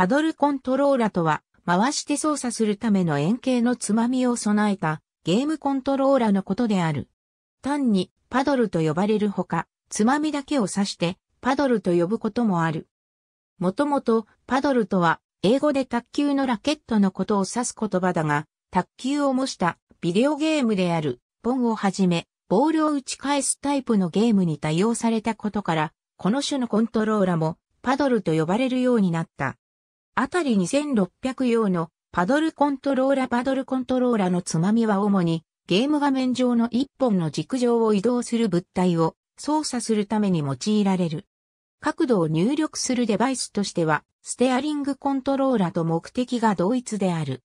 パドルコントローラとは、回して操作するための円形のつまみを備えたゲームコントローラのことである。単にパドルと呼ばれるほか、つまみだけを指してパドルと呼ぶこともある。もともとパドルとは英語で卓球のラケットのことを指す言葉だが、卓球を模したビデオゲームであるポンをはじめ、ボールを打ち返すタイプのゲームに多用されたことから、この種のコントローラもパドルと呼ばれるようになった。あたり2600用のパドルコントローラパドルコントローラのつまみは主にゲーム画面上の一本の軸上を移動する物体を操作するために用いられる。角度を入力するデバイスとしては、ステアリングコントローラと目的が同一である。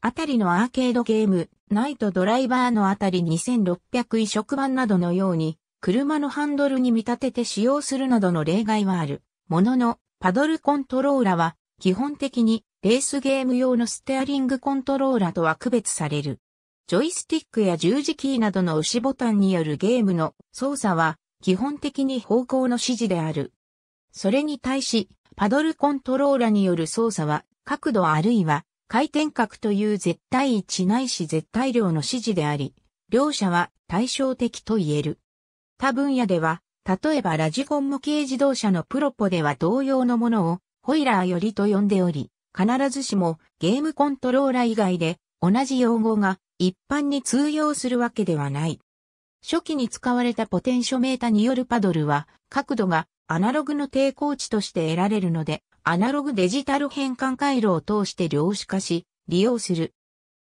あたりのアーケードゲーム、ナイトドライバーのあたり2600移植版などのように、車のハンドルに見立てて使用するなどの例外はある。ものの、パドルコントローラは、基本的にレースゲーム用のステアリングコントローラとは区別される。ジョイスティックや十字キーなどの押しボタンによるゲームの操作は基本的に方向の指示である。それに対し、パドルコントローラによる操作は角度あるいは回転角という絶対位置ないし絶対量の指示であり、両者は対照的と言える。他分野では、例えばラジコン模型自動車のプロポでは同様のものをホイラーよりと呼んでおり、必ずしもゲームコントローラー以外で同じ用語が一般に通用するわけではない。初期に使われたポテンショメータによるパドルは角度がアナログの抵抗値として得られるので、アナログデジタル変換回路を通して量子化し、利用する。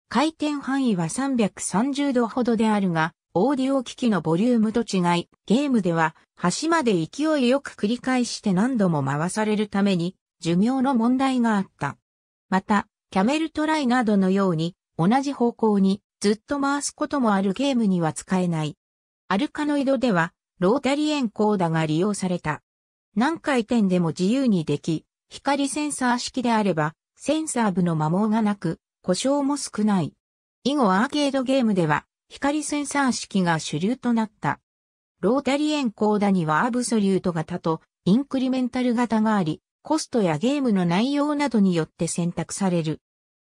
回転範囲は330度ほどであるが、オーディオ機器のボリュームと違い、ゲームでは端まで勢いよく繰り返して何度も回されるために、寿命の問題があった。また、キャメルトライなどのように、同じ方向にずっと回すこともあるゲームには使えない。アルカノイドでは、ロータリーエンコーダが利用された。何回転でも自由にでき、光センサー式であれば、センサー部の摩耗がなく、故障も少ない。以後アーケードゲームでは、光センサー式が主流となった。ロータリーエンコーダにはアブソリュート型とインクリメンタル型があり、コストやゲームの内容などによって選択される。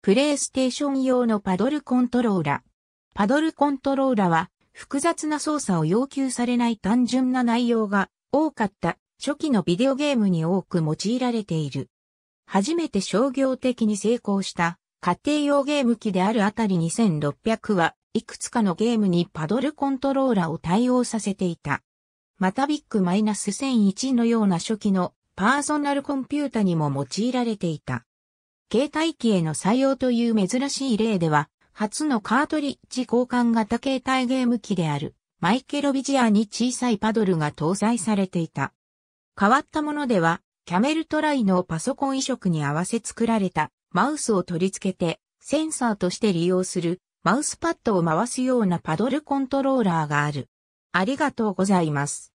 プレイステーション用のパドルコントローラ。パドルコントローラは複雑な操作を要求されない単純な内容が多かった初期のビデオゲームに多く用いられている。初めて商業的に成功した家庭用ゲーム機であるあたり2600はいくつかのゲームにパドルコントローラを対応させていた。またビッグマイナス1001のような初期のパーソナルコンピュータにも用いられていた。携帯機への採用という珍しい例では、初のカートリッジ交換型携帯ゲーム機であるマイケロビジアに小さいパドルが搭載されていた。変わったものでは、キャメルトライのパソコン移植に合わせ作られたマウスを取り付けてセンサーとして利用するマウスパッドを回すようなパドルコントローラーがある。ありがとうございます。